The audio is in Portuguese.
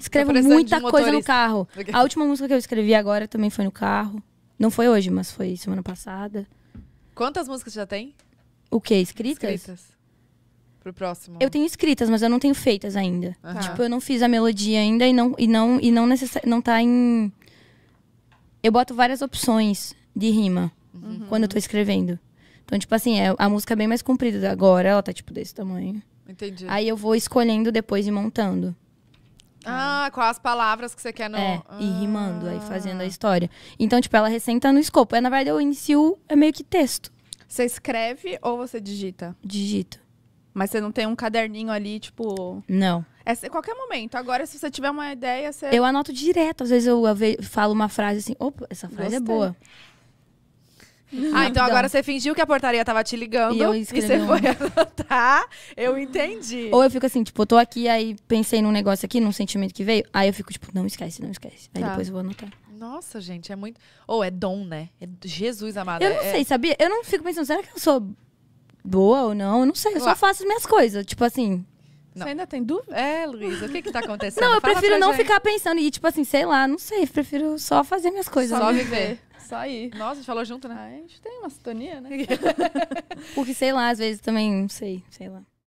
Escrevo tá muita coisa no carro. A última música que eu escrevi agora também foi no carro. Não foi hoje, mas foi semana passada. Quantas músicas já tem? O quê? Escritas? Escritas. Pro próximo. Eu tenho escritas, mas eu não tenho feitas ainda. Uhum. Tipo, eu não fiz a melodia ainda e não e não e não necessar, não tá em Eu boto várias opções de rima uhum. quando eu tô escrevendo. Então, tipo assim, é, a música é bem mais comprida agora, ela tá tipo desse tamanho. Entendi. Aí eu vou escolhendo depois e montando. Uhum. Ah, com as palavras que você quer no. É, ah. e rimando, aí fazendo a história. Então, tipo, ela recém tá no escopo. É, na verdade, eu inicio é meio que texto. Você escreve ou você digita? Digito. Mas você não tem um caderninho ali, tipo. Não. É qualquer momento. Agora, se você tiver uma ideia, você. Eu anoto direto. Às vezes eu, eu falo uma frase assim, opa, essa frase é Gostei. é boa. Ah, então agora você fingiu que a portaria tava te ligando e, eu e você foi anotar. Eu entendi. Ou eu fico assim, tipo, eu tô aqui, aí pensei num negócio aqui, num sentimento que veio. Aí eu fico, tipo, não esquece, não esquece. Aí tá. depois eu vou anotar. Nossa, gente, é muito. Ou oh, é dom, né? É Jesus amado. Eu não é, é... sei, sabia? Eu não fico pensando, será que eu sou boa ou não? Eu não sei, eu só faço as minhas coisas. Tipo assim, não. Você ainda tem dúvida? É, Luísa, o que que tá acontecendo? Não, eu Fala prefiro não gente. ficar pensando e, tipo assim, sei lá, não sei. Prefiro só fazer minhas coisas. Só né? viver. Só aí. Nossa, a gente falou junto, né? Ah, a gente tem uma sintonia, né? Porque sei lá, às vezes também, não sei, sei lá.